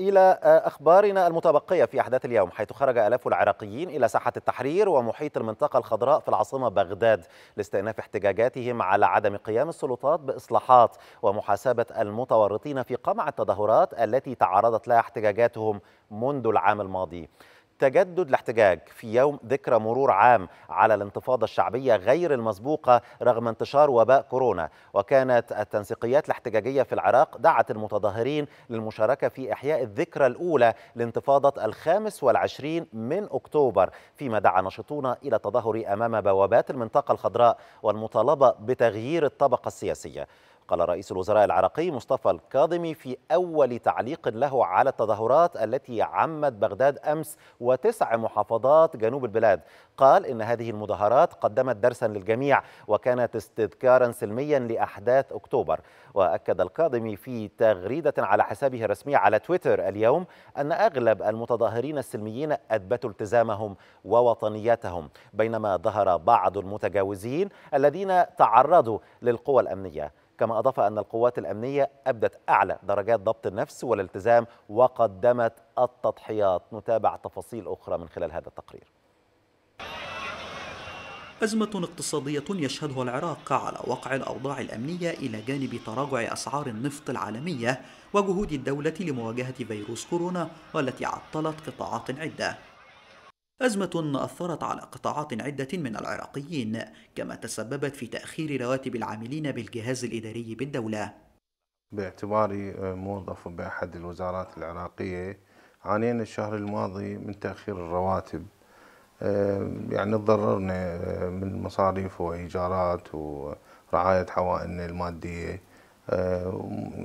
إلى آه، أخبارنا المتبقية في أحداث اليوم حيث خرج ألاف العراقيين إلى ساحة التحرير ومحيط المنطقة الخضراء في العاصمة بغداد لاستئناف احتجاجاتهم على عدم قيام السلطات بإصلاحات ومحاسبة المتورطين في قمع التظاهرات التي تعرضت لها احتجاجاتهم منذ العام الماضي تجدد الاحتجاج في يوم ذكرى مرور عام على الانتفاضة الشعبية غير المسبوقة رغم انتشار وباء كورونا وكانت التنسيقيات الاحتجاجية في العراق دعت المتظاهرين للمشاركة في إحياء الذكرى الأولى لانتفاضة الخامس والعشرين من أكتوبر فيما دعا نشطون إلى التظاهر أمام بوابات المنطقة الخضراء والمطالبة بتغيير الطبقة السياسية قال رئيس الوزراء العراقي مصطفى الكاظمي في أول تعليق له على التظاهرات التي عمت بغداد أمس وتسع محافظات جنوب البلاد قال إن هذه المظاهرات قدمت درسا للجميع وكانت استذكارا سلميا لأحداث أكتوبر وأكد الكاظمي في تغريدة على حسابه الرسمي على تويتر اليوم أن أغلب المتظاهرين السلميين أثبتوا التزامهم ووطنيتهم بينما ظهر بعض المتجاوزين الذين تعرضوا للقوى الأمنية كما أضاف أن القوات الأمنية أبدت أعلى درجات ضبط النفس والالتزام وقدمت التضحيات نتابع تفاصيل أخرى من خلال هذا التقرير أزمة اقتصادية يشهدها العراق على وقع الأوضاع الأمنية إلى جانب تراجع أسعار النفط العالمية وجهود الدولة لمواجهة فيروس كورونا والتي عطلت قطاعات عدة أزمة أثرت على قطاعات عدة من العراقيين كما تسببت في تأخير رواتب العاملين بالجهاز الإداري بالدولة باعتباري آه، موظف بأحد الوزارات العراقية عانينا الشهر الماضي من تأخير الرواتب آه، يعني تضررنا آه، من مصاريف وإيجارات ورعاية حوائجنا المادية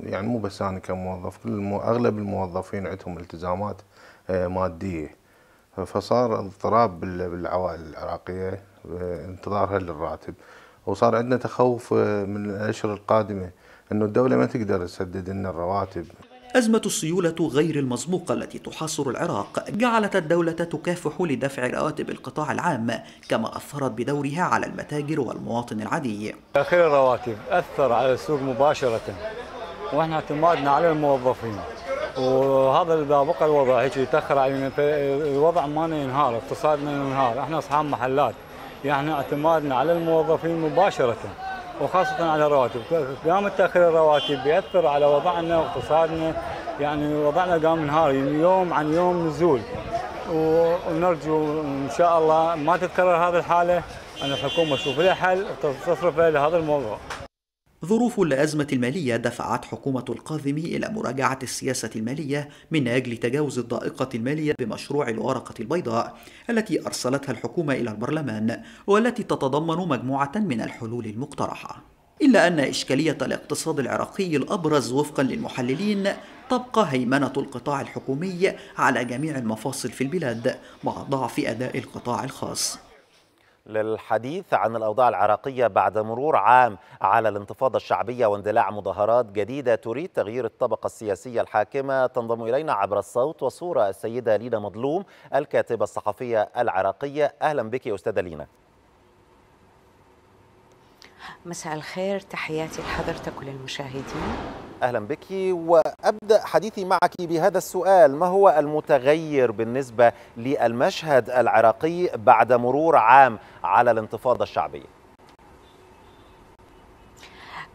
يعني مو بس أنا كموظف كل أغلب الموظفين عندهم التزامات مادية فصار اضطراب بالعوائل العراقية آه، انتظارها للراتب وصار عندنا تخوف آه، من الأشهر القادمة أنه الدولة ما تقدر تسدد لنا الرواتب أزمة السيولة غير المسبوقة التي تحاصر العراق جعلت الدولة تكافح لدفع رواتب القطاع العام كما أثرت بدورها على المتاجر والمواطن العادي تأخير الرواتب أثر على السوق مباشرة وإحنا اعتمادنا على الموظفين وهذا اللي بقى الوضع هيك يتاخر علينا يعني الوضع مالنا ينهار اقتصادنا ينهار احنا اصحاب محلات يعني اعتمادنا على الموظفين مباشره وخاصة على الرواتب، قام تأخير الرواتب يأثر على وضعنا واقتصادنا يعني وضعنا قام ينهار يعني يوم عن يوم نزول ونرجو ان شاء الله ما تتكرر هذه الحالة ان الحكومة تشوف لها حل تصرف لهذا الموضوع. ظروف الأزمة المالية دفعت حكومة القاذمي إلى مراجعة السياسة المالية من أجل تجاوز الضائقة المالية بمشروع الورقة البيضاء التي أرسلتها الحكومة إلى البرلمان والتي تتضمن مجموعة من الحلول المقترحة إلا أن إشكالية الاقتصاد العراقي الأبرز وفقا للمحللين تبقى هيمنة القطاع الحكومي على جميع المفاصل في البلاد مع ضعف أداء القطاع الخاص للحديث عن الأوضاع العراقية بعد مرور عام على الانتفاضة الشعبية واندلاع مظاهرات جديدة تريد تغيير الطبقة السياسية الحاكمة تنضم إلينا عبر الصوت وصورة السيدة لينا مظلوم الكاتبة الصحفية العراقية أهلا بك يا أستاذة لينا مساء الخير تحياتي لحضرتك وللمشاهدين أهلا بك وأبدأ حديثي معك بهذا السؤال ما هو المتغير بالنسبة للمشهد العراقي بعد مرور عام على الانتفاضة الشعبية؟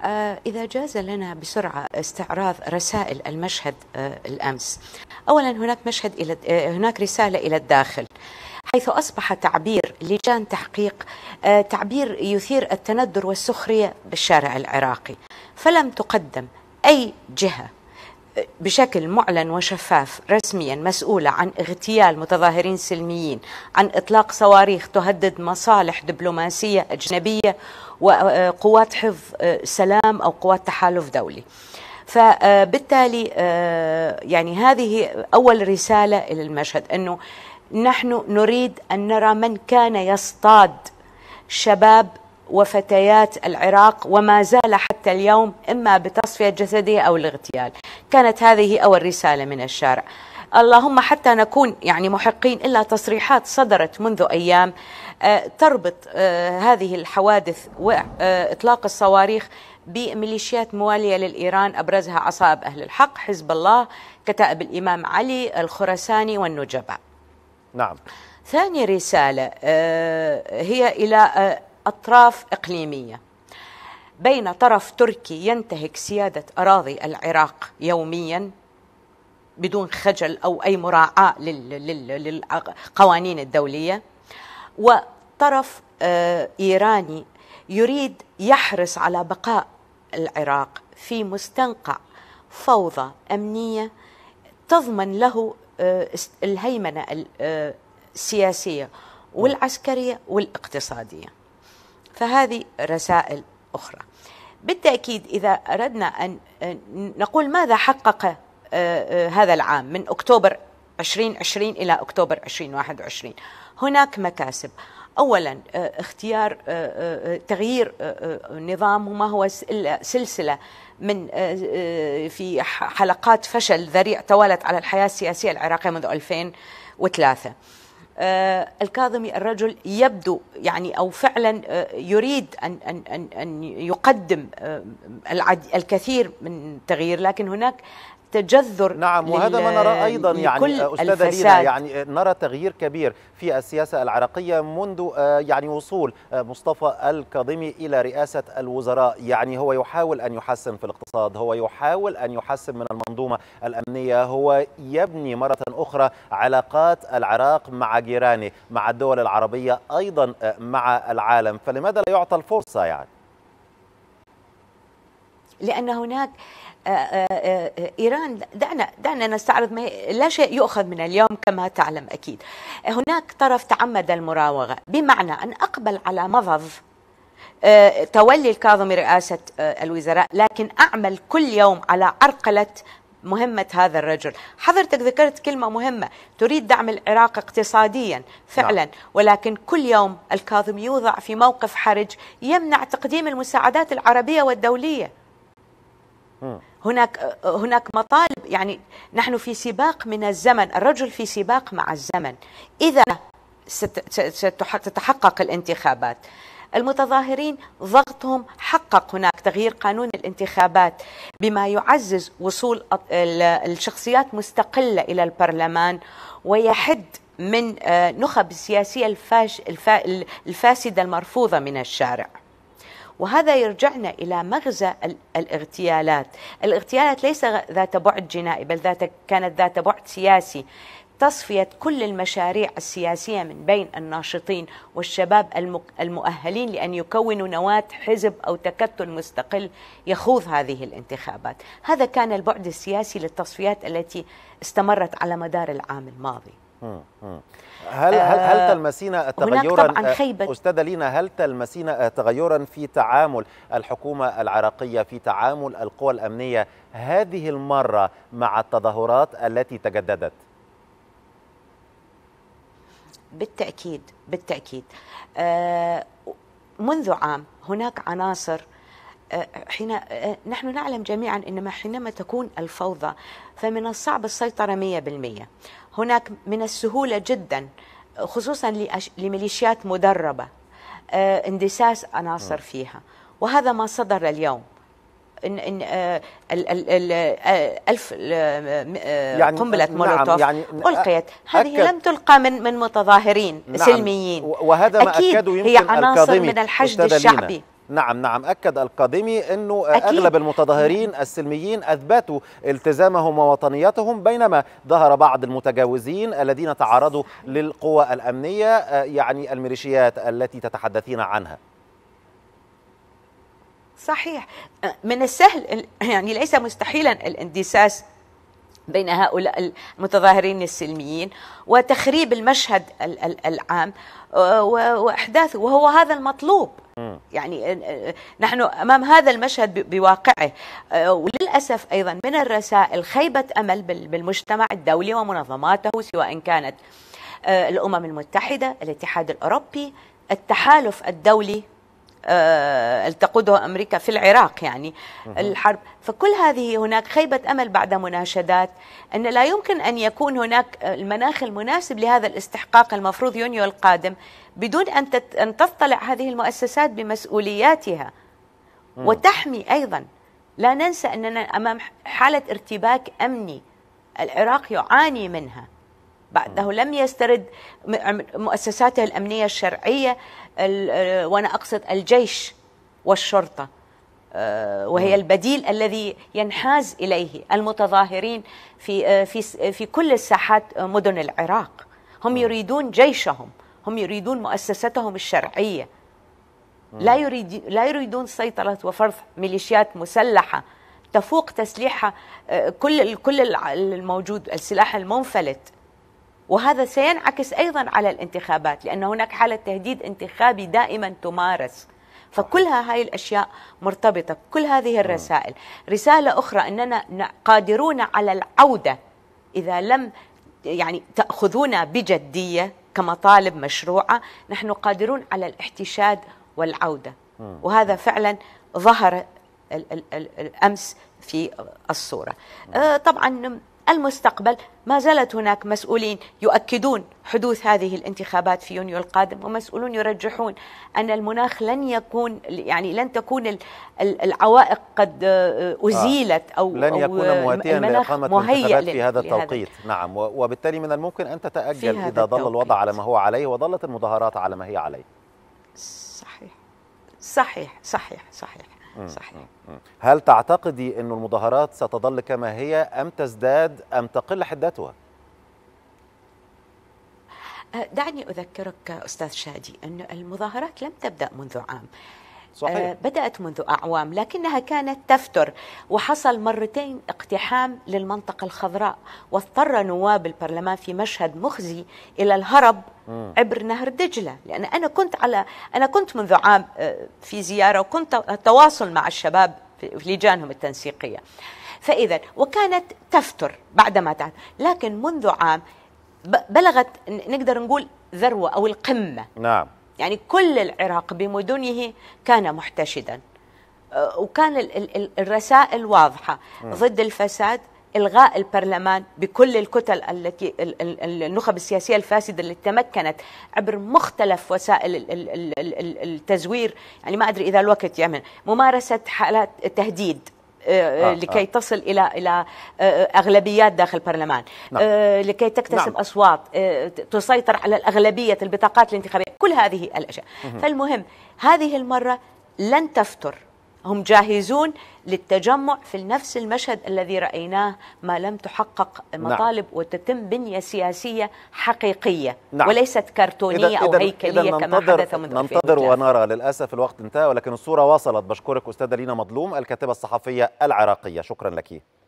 آه، إذا جاز لنا بسرعة استعراض رسائل المشهد آه، الأمس أولا هناك مشهد إلى آه، هناك رسالة إلى الداخل حيث أصبح تعبير لجان تحقيق تعبير يثير التندر والسخرية بالشارع العراقي فلم تقدم أي جهة بشكل معلن وشفاف رسميا مسؤولة عن اغتيال متظاهرين سلميين عن إطلاق صواريخ تهدد مصالح دبلوماسية أجنبية وقوات آه، حفظ آه، سلام أو قوات تحالف دولي فبالتالي آه، يعني هذه أول رسالة إلى المشهد أنه نحن نريد أن نرى من كان يصطاد شباب وفتيات العراق وما زال حتى اليوم إما بتصفية جسده أو الاغتيال كانت هذه أول رسالة من الشارع اللهم حتى نكون يعني محقين إلا تصريحات صدرت منذ أيام آه، تربط آه، هذه الحوادث وإطلاق آه، الصواريخ بميليشيات موالية للإيران أبرزها عصائب أهل الحق حزب الله كتائب الإمام علي الخرساني والنجباء نعم ثاني رسالة هي إلى أطراف إقليمية بين طرف تركي ينتهك سيادة أراضي العراق يوميا بدون خجل أو أي مراعاة للقوانين الدولية وطرف آه، إيراني يريد يحرص على بقاء العراق في مستنقع فوضى أمنية تضمن له آه، الهيمنة آه، السياسية والعسكرية والاقتصادية فهذه رسائل أخرى بالتأكيد إذا أردنا أن نقول ماذا حقق آه، آه، هذا العام من أكتوبر 2020 إلى أكتوبر 2021 هناك مكاسب اولا آه، اختيار تغيير نظام وما هو سلسله من في حلقات فشل ذريع توالت على الحياه السياسيه العراقيه منذ 2003 آه، الكاظمي الرجل يبدو يعني او فعلا آه، يريد ان ان ان يقدم آه، الكثير من التغيير لكن هناك تجذر نعم وهذا ما نرى ايضا يعني آه، استاذ لينا يعني آه، نرى تغيير كبير في السياسه العراقيه منذ آه، يعني وصول مصطفى الكاظمي الى رئاسه الوزراء يعني هو يحاول ان يحسن في الاقتصاد هو يحاول ان يحسن من المنظومه الامنيه هو يبني مره اخرى علاقات العراق مع جيرانه مع الدول العربيه ايضا مع العالم فلماذا لا يعطى الفرصه يعني لأن هناك آه، آه، آه، ايران دعنا دعنا نستعرض ما لا شيء يؤخذ من اليوم كما تعلم اكيد هناك طرف تعمد المراوغه بمعنى ان اقبل على مضض تولي الكاظمي رئاسه الوزراء لكن اعمل كل يوم على عرقله مهمة هذا الرجل حضرتك ذكرت كلمة مهمة تريد دعم العراق اقتصاديا فعلا نعم. ولكن كل يوم الكاظم يوضع في موقف حرج يمنع تقديم المساعدات العربية والدولية هناك هناك مطالب يعني نحن في سباق من الزمن الرجل في سباق مع الزمن اذا ستتحقق الانتخابات المتظاهرين ضغطهم حقق هناك تغيير قانون الانتخابات بما يعزز وصول الشخصيات مستقله الى البرلمان ويحد من آه، نخب السياسيه الفاسده المرفوضه من الشارع وهذا يرجعنا الى مغزى الاغتيالات الاغتيالات ليس ذات بعد جنائي بل ذات كانت ذات بعد سياسي تصفية كل المشاريع السياسية من بين الناشطين والشباب المؤهلين لأن يكونوا نواة حزب أو تكتل مستقل يخوض هذه الانتخابات هذا كان البعد السياسي للتصفيات التي استمرت على مدار العام الماضي هل هل هل آه، تلمسين تغيرا آه، خيبة استاذه لينا هل تلمسين تغيرا في تعامل الحكومه العراقيه في تعامل القوى الامنيه هذه المره مع التظاهرات التي تجددت؟ بالتاكيد بالتاكيد آه، منذ عام هناك عناصر حين نحن نعلم جميعا انما حينما تكون الفوضى فمن الصعب السيطرة 100% هناك من السهولة جدا خصوصا لميليشيات مدربة آه، اندساس عناصر آه. فيها وهذا ما صدر اليوم ان ان آه، ال ال ال الف يعني قنبله نعم مولوتوف يعني القيت هذه لم تلقى من من متظاهرين نعم سلميين وهذا ما اكيد يمكن هي عناصر من الحشد الشعبي نعم نعم أكد القادمي أنه أكيد. أغلب المتظاهرين السلميين أثبتوا التزامهم ووطنيتهم بينما ظهر بعض المتجاوزين الذين تعرضوا للقوى الأمنية آه، يعني الميليشيات التي تتحدثين عنها صحيح آه، من السهل يعني ليس مستحيلا الاندساس بين هؤلاء المتظاهرين السلميين وتخريب المشهد العام آه، واحداثه وهو هذا المطلوب يعني آه، آه، نحن امام هذا المشهد بواقعه وللاسف ايضا من الرسائل خيبه امل بالمجتمع الدولي ومنظماته سواء كانت الامم المتحده الاتحاد الاوروبي التحالف الدولي آه، تقودها امريكا في العراق يعني الحرب فكل هذه هناك خيبه امل بعد مناشدات ان لا يمكن ان يكون هناك المناخ المناسب لهذا الاستحقاق المفروض يونيو القادم بدون ان ان تطلع هذه المؤسسات بمسؤولياتها وتحمي ايضا لا ننسى اننا امام حاله ارتباك امني العراق يعاني منها بعده لم يسترد مؤسساته الامنيه الشرعيه آه، وانا اقصد الجيش والشرطه آه، وهي نعم. البديل الذي ينحاز اليه المتظاهرين في آه، في في كل الساحات مدن العراق هم نعم. يريدون جيشهم هم يريدون مؤسستهم الشرعيه نعم. لا يريد لا يريدون سيطره وفرض ميليشيات مسلحه تفوق تسليحها كل كل الموجود السلاح المنفلت وهذا سينعكس ايضا على الانتخابات لان هناك حاله تهديد انتخابي دائما تمارس فكلها هاي الاشياء مرتبطه كل هذه آه. الرسائل رساله اخرى اننا قادرون على العوده اذا لم يعني تاخذونا بجديه كمطالب مشروعه نحن قادرون على الاحتشاد والعوده آه. وهذا فعلا ظهر الامس في الصوره آه. طبعا المستقبل ما زالت هناك مسؤولين يؤكدون حدوث هذه الانتخابات في يونيو القادم ومسؤولون يرجحون أن المناخ لن يكون يعني لن تكون العوائق قد آه، أزيلت آه، أو لن يكون آه، مواتيا لإقامة الانتخابات في هذا التوقيت نعم وبالتالي من الممكن أن تتأجل إذا ظل الوضع على ما هو عليه وظلت المظاهرات على ما هي عليه صحيح صحيح صحيح صحيح صحيح هل تعتقدي أن المظاهرات ستظل كما هي أم تزداد أم تقل حدتها؟ أه، دعني أذكرك أستاذ شادي أن المظاهرات لم تبدأ منذ عام صحيح. آه، بدأت منذ أعوام لكنها كانت تفتر وحصل مرتين اقتحام للمنطقة الخضراء واضطر نواب البرلمان في مشهد مخزي إلى الهرب م. عبر نهر دجلة لأن أنا كنت على أنا كنت منذ عام آه، في زيارة وكنت تواصل مع الشباب في لجانهم التنسيقية فإذا وكانت تفتر بعدما تعت لكن منذ عام بلغت نقدر نقول ذروة أو القمة نعم يعني كل العراق بمدنه كان محتشدا أه، وكان الرسائل واضحة نعم. ضد الفساد إلغاء البرلمان بكل الكتل التي النخب السياسية الفاسدة اللي تمكنت عبر مختلف وسائل التزوير يعني ما أدري إذا الوقت يمن ممارسة حالات تهديد آه، آه، آه، لكي تصل الى الى اغلبيات داخل البرلمان نعم. لكي تكتسب نعم. اصوات تسيطر على الاغلبيه البطاقات الانتخابيه كل هذه الاشياء فالمهم هذه المره لن تفتر هم جاهزون للتجمع في نفس المشهد الذي رأيناه ما لم تحقق نعم. مطالب نعم. وتتم بنية سياسية حقيقية نعم. وليست كرتونية إذن أو إذن هيكلية إذن كما حدث منذ ننتظر ونرى للأسف الوقت انتهى ولكن الصورة وصلت بشكرك أستاذة لينا مظلوم الكاتبة الصحفية العراقية شكرا لك